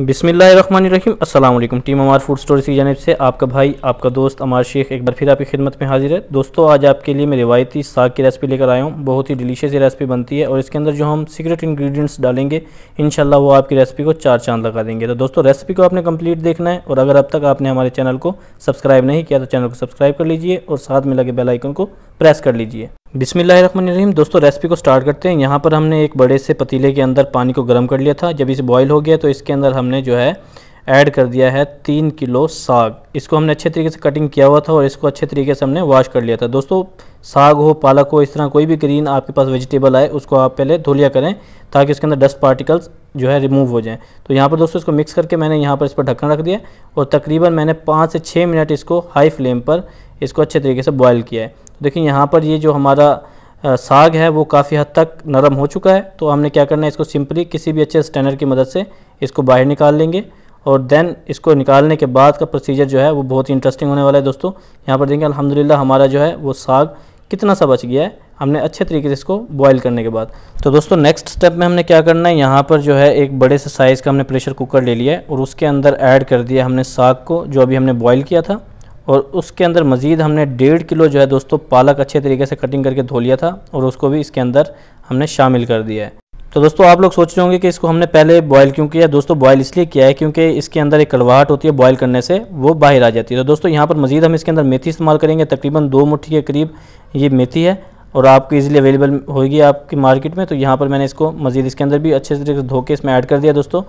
बिसमीम अल्लाम टीम अमार food stories की जानब से आपका भाई आपका दोस्त अमार शेख एक बार फिर आपकी खिदमत में हाजिर है दोस्तों आज आपके लिए मैं रिवायती साग की रेसिपी लेकर आया हूँ बहुत ही डिलीशियस ये रेसिपी बनती है और इसके अंदर जो हम सीक्रेट इंग्रेडिएंट्स डालेंगे इन वो आपकी रेसिपी को चार चांद लगा देंगे तो दोस्तों रेसिपी को आपने कम्प्लीट देखना है और अगर अब तक आपने हमारे चैनल को सब्सक्राइब नहीं किया तो चैनल को सब्सक्राइब कर लीजिए और साथ में लगे बेलाइकन को प्रेस कर लीजिए बिसमीम दोस्तों रेसिपी को स्टार्ट करते हैं यहाँ पर हमने एक बड़े से पतीले के अंदर पानी को गर्म कर लिया था जब इसे बॉईल हो गया तो इसके अंदर हमने जो है ऐड कर दिया है तीन किलो साग इसको हमने अच्छे तरीके से कटिंग किया हुआ था और इसको अच्छे तरीके से हमने वॉश कर लिया था दोस्तों साग हो पालक हो इस तरह कोई भी ग्रीन आपके पास वेजिटेबल आए उसको आप पहले धो लिया करें ताकि इसके अंदर डस्ट पार्टिकल्स जो है रिमूव हो जाएं तो यहाँ पर दोस्तों इसको मिक्स करके मैंने यहाँ पर इस पर ढक्कन रख दिया और तकरीबन मैंने पाँच से छः मिनट इसको हाई फ्लेम पर इसको अच्छे तरीके से बॉयल किया है देखिए यहाँ पर ये जो हमारा साग है वो काफ़ी हद तक नरम हो चुका है तो हमने क्या करना है इसको सिंपली किसी भी अच्छे स्टैंडर की मदद से इसको बाहर निकाल लेंगे और देन इसको निकालने के बाद का प्रोसीजर जो है वो बहुत ही इंटरेस्टिंग होने वाला है दोस्तों यहाँ पर देखें अलहमदिल्ला हमारा जो है वो साग कितना सा बच गया है हमने अच्छे तरीके से इसको बॉईल करने के बाद तो दोस्तों नेक्स्ट स्टेप में हमने क्या करना है यहाँ पर जो है एक बड़े से साइज़ का हमने प्रेशर कुकर ले लिया है और उसके अंदर ऐड कर दिया हमने साग को जो अभी हमने बॉईल किया था और उसके अंदर मज़ीद हमने डेढ़ किलो जो है दोस्तों पालक अच्छे तरीके से कटिंग करके धो लिया था और उसको भी इसके अंदर हमने शामिल कर दिया है तो दोस्तों आप लोग सोच रहे होंगे कि इसको हमने पहले बॉयल क्यों किया दोस्तों बॉयल इसलिए किया है क्योंकि इसके अंदर एक कड़वाहट होती है बॉयल करने से वो बाहर आ जाती है तो दोस्तों यहाँ पर मज़ीद हम इसके अंदर मेथी इस्तेमाल करेंगे तकरीबन दो मुठ्ठी के करीब ये मेथी है और आपको इजीली अवेलेबल होगी आपकी मार्केट में तो यहाँ पर मैंने इसको मज़ीद इसके अंदर भी अच्छे तरीके से धो के इसमें ऐड कर दिया दोस्तों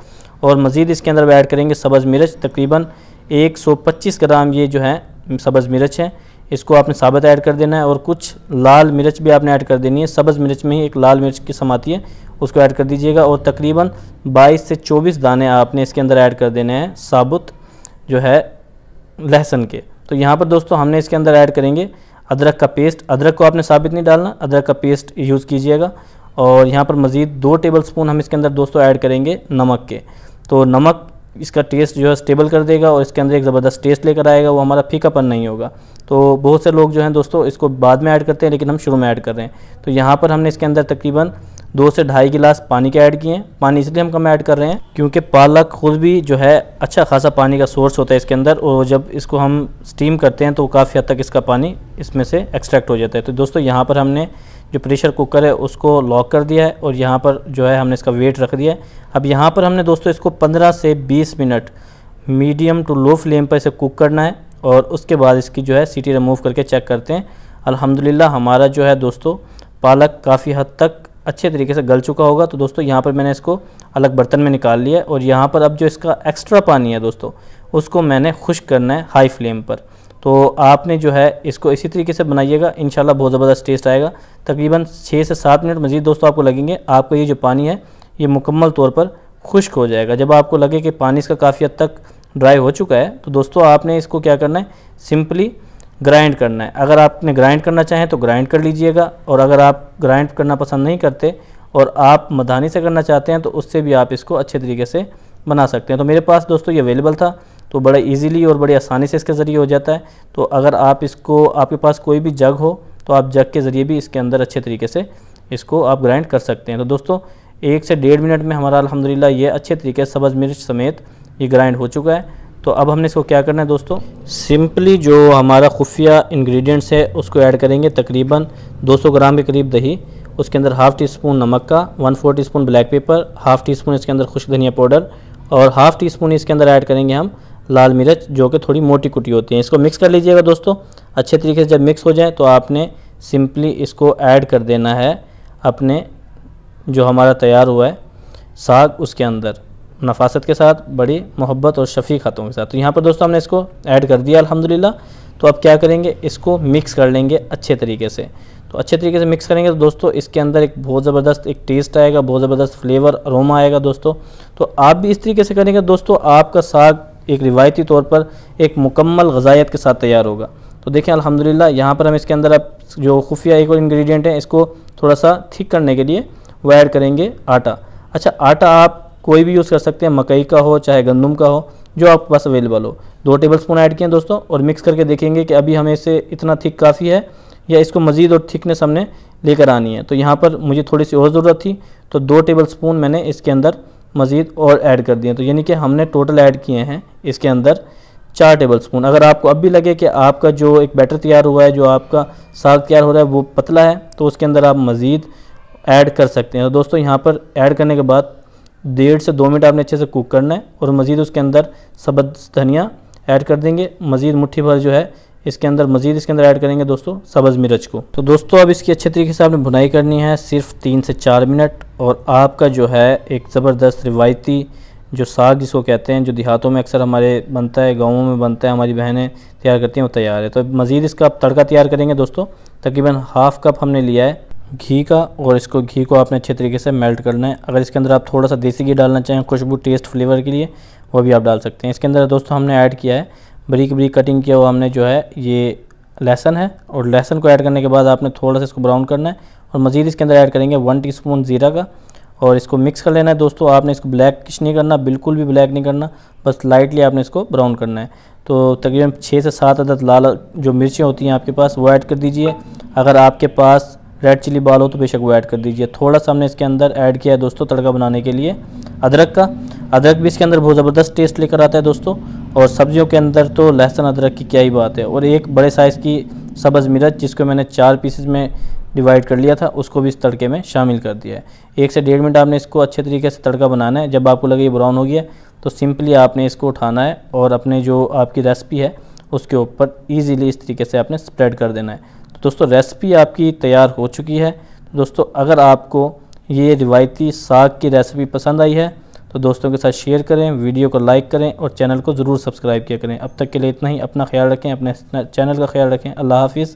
और मज़ीद इसके अंदर ऐड करेंगे सब्ज़ मिर्च तकरीबन 125 ग्राम ये जो है सब्ज़ मिर्च है इसको आपने साबत ऐड कर देना है और कुछ लाल मिर्च भी आपने ऐड कर देनी है सब्ज़ मिर्च में ही एक लाल मिर्च किस्म आती है उसको ऐड कर दीजिएगा और तकरीबन 22 से 24 दाने आपने इसके अंदर ऐड कर देने हैं साबुत जो है लहसुन के तो यहाँ पर दोस्तों हमने इसके अंदर ऐड करेंगे अदरक का पेस्ट अदरक को आपने साबित नहीं डालना अदरक का पेस्ट यूज़ कीजिएगा और यहाँ पर मज़ीद दो टेबल स्पून हम इसके अंदर दोस्तों ऐड करेंगे नमक के तो नमक इसका टेस्ट जो है स्टेबल कर देगा और इसके अंदर एक ज़बरदस्त टेस्ट लेकर आएगा वो हमारा फीकापन नहीं होगा तो बहुत से लोग जो हैं दोस्तों इसको बाद में ऐड करते हैं लेकिन हम शुरू में ऐड कर रहे हैं तो यहाँ पर हमने इसके अंदर तकरीबन दो से ढाई गिलास पानी के ऐड किए हैं पानी इसलिए हम कम ऐड कर रहे हैं क्योंकि पालक खुद भी जो है अच्छा खासा पानी का सोर्स होता है इसके अंदर और जब इसको हम स्टीम करते हैं तो काफ़ी हद तक इसका पानी इसमें से एक्सट्रैक्ट हो जाता है तो दोस्तों यहाँ पर हमने जो प्रेशर कुकर है उसको लॉक कर दिया है और यहाँ पर जो है हमने इसका वेट रख दिया है अब यहाँ पर हमने दोस्तों इसको 15 से 20 minute medium to low flame पर इसे कुक करना है और उसके बाद इसकी जो है सीटी रिमूव करके चेक करते हैं अलहमदिल्ला हमारा जो है दोस्तों पालक काफ़ी हद तक अच्छे तरीके से गल चुका होगा तो दोस्तों यहाँ पर मैंने इसको अलग बर्तन में निकाल लिया और यहाँ पर अब जो इसका एक्स्ट्रा पानी है दोस्तों उसको मैंने खुश करना है हाई फ्लेम पर तो आपने जो है इसको इसी तरीके से बनाइएगा इन बहुत ज़बरदस्त टेस्ट आएगा तकरीबन छः से सात मिनट मज़ीद दोस्तों आपको लगेंगे आपका ये जो पानी है ये मुकम्मल तौर पर खुश्क हो जाएगा जब आपको लगे कि पानी इसका काफ़ी हद तक ड्राई हो चुका है तो दोस्तों आपने इसको क्या करना है सिंपली ग्राइंड करना है अगर आपने ग्राइंड करना चाहें तो ग्राइंड कर लीजिएगा और अगर आप ग्राइंड करना पसंद नहीं करते और आप मधानी से करना चाहते हैं तो उससे भी आप इसको अच्छे तरीके से बना सकते हैं तो मेरे पास दोस्तों ये अवेलेबल था तो बड़ा इजीली और बड़ी आसानी से इसके ज़रिए हो जाता है तो अगर आप इसको आपके पास कोई भी जग हो तो आप जग के ज़रिए भी इसके अंदर अच्छे तरीके से इसको आप ग्राइंड कर सकते हैं तो दोस्तों एक से डेढ़ मिनट में हमारा अलहमदिल्ला ये अच्छे तरीके से सब्ज़ मिर्च समेत ये ग्राइंड हो चुका है तो अब हमने इसको क्या करना है दोस्तों सिंपली जो हमारा खुफिया इंग्रेडिएंट्स है उसको ऐड करेंगे तकरीबन 200 ग्राम के करीब दही उसके अंदर हाफ़ टी स्पून नमक का one four teaspoon black pepper half teaspoon इसके अंदर खुश धनिया पाउडर और हाफ़ टी स्पून इसके अंदर ऐड करेंगे हम लाल मिर्च जो कि थोड़ी मोटी कुटी होती है इसको मिक्स कर लीजिएगा दोस्तों अच्छे तरीके से जब मिक्स हो जाए तो आपने सिंपली इसको ऐड कर देना है अपने जो हमारा तैयार हुआ है साग उसके अंदर नफासत के साथ बड़ी मोहब्बत और शफी हाथों के साथ तो यहाँ पर दोस्तों हमने इसको ऐड कर दिया अल्हम्दुलिल्लाह तो अब क्या करेंगे इसको मिक्स कर लेंगे अच्छे तरीके से तो अच्छे तरीके से मिक्स करेंगे तो दोस्तों इसके अंदर एक बहुत ज़बरदस्त एक टेस्ट आएगा बहुत ज़बरदस्त फ्लेवर अरोमा आएगा दोस्तों तो आप भी इस तरीके से करेंगे दोस्तों आपका साग एक रिवायती तौर पर एक मुकम्मल गजायत के साथ तैयार होगा तो देखें अल्हम्दुलिल्लाह यहाँ पर हम इसके अंदर अब जो खुफिया एक और इंग्रेडिएंट है इसको थोड़ा सा थिक करने के लिए वो ऐड करेंगे आटा अच्छा आटा आप कोई भी यूज़ कर सकते हैं मकई का हो चाहे गंदम का हो जो आपके पास अवेलेबल हो दो टेबल स्पून ऐड किए दोस्तों और मिक्स करके देखेंगे कि अभी हमें इसे इतना थिक काफ़ी है या इसको मज़ीद और थिकनेस हमने लेकर आनी है तो यहाँ पर मुझे थोड़ी सी और ज़रूरत थी तो दो टेबल स्पून मैंने इसके अंदर मज़ीद और ऐड कर दिए तो यानी कि हमने टोटल ऐड किए हैं इसके अंदर चार टेबल स्पून अगर आपको अब भी लगे कि आपका जो एक बैटर तैयार हुआ है जो आपका साग तैयार हो रहा है वो पतला है तो उसके अंदर आप मज़ीद ऐड कर सकते हैं तो दोस्तों यहाँ पर ऐड करने के बाद डेढ़ से दो मिनट आपने अच्छे से कुक करना है और मज़ीद उसके अंदर सबद धनिया ऐड कर देंगे मज़ीद मुट्ठी भर जो है इसके अंदर मज़ीद इसके अंदर ऐड करेंगे दोस्तों सब्ज़ मिर्च को तो दोस्तों अब इसकी अच्छे तरीके से आपने भुनाई करनी है सिर्फ तीन से चार मिनट और आपका जो है एक ज़बरदस्त रिवायती जो साग जिसको कहते हैं जो देहातों में अक्सर हमारे बनता है गाँवों में बनता है हमारी बहनें तैयार करती हैं वो तैयार है तो मज़ीद इसका आप तड़का तैयार करेंगे दोस्तों तकरीबन हाफ़ कप हमने लिया है घी का और इसको घी को आपने अच्छे तरीके से मेल्ट करना है अगर इसके अंदर आप थोड़ा सा देसी घी डालना चाहें खुशबू टेस्ट फ्लेवर के लिए वो भी आप डाल सकते हैं इसके अंदर दोस्तों हमने ऐड किया है बरीक बरीक कटिंग किया हुआ हमने जो है ये लहसन है और लहसन को ऐड करने के बाद आपने थोड़ा सा इसको ब्राउन करना है और तो मज़ीद इसके अंदर ऐड करेंगे वन स्पून ज़ीरा का और इसको मिक्स कर लेना है दोस्तों आपने इसको ब्लैक किश नहीं करना बिल्कुल भी ब्लैक नहीं करना बस लाइटली आपने इसको ब्राउन करना है तो तकरीबन छः से सात अदद लाल जो मिर्चें होती हैं आपके पास वो ऐड कर दीजिए अगर आपके पास रेड चिली बाल हो तो बेशक वो ऐड कर दीजिए थोड़ा सा हमने इसके अंदर ऐड किया है दोस्तों तड़का बनाने के लिए अदरक का अदरक भी इसके अंदर बहुत ज़बरदस्त टेस्ट लेकर आता है दोस्तों और सब्जियों के अंदर तो लहसुन अदरक की क्या ही बात है और एक बड़े साइज़ की सब्ज़ मिर्च जिसको मैंने चार पीसेज में डिवाइड कर लिया था उसको भी इस तड़के में शामिल कर दिया है एक से डेढ़ मिनट आपने इसको अच्छे तरीके से तड़का बनाना है जब आपको लगे ये ब्राउन हो गया तो सिंपली आपने इसको उठाना है और अपने जो आपकी रेसिपी है उसके ऊपर ईजिली इस तरीके से आपने स्प्रेड कर देना है तो दोस्तों रेसिपी आपकी तैयार हो चुकी है तो दोस्तों अगर आपको ये रिवायती साग की रेसिपी पसंद आई है तो दोस्तों के साथ शेयर करें वीडियो को लाइक करें और चैनल को ज़रूर सब्सक्राइब किया करें अब तक के लिए इतना ही अपना ख्याल रखें अपने चैनल का ख्याल रखें अल्लाह हाफिज़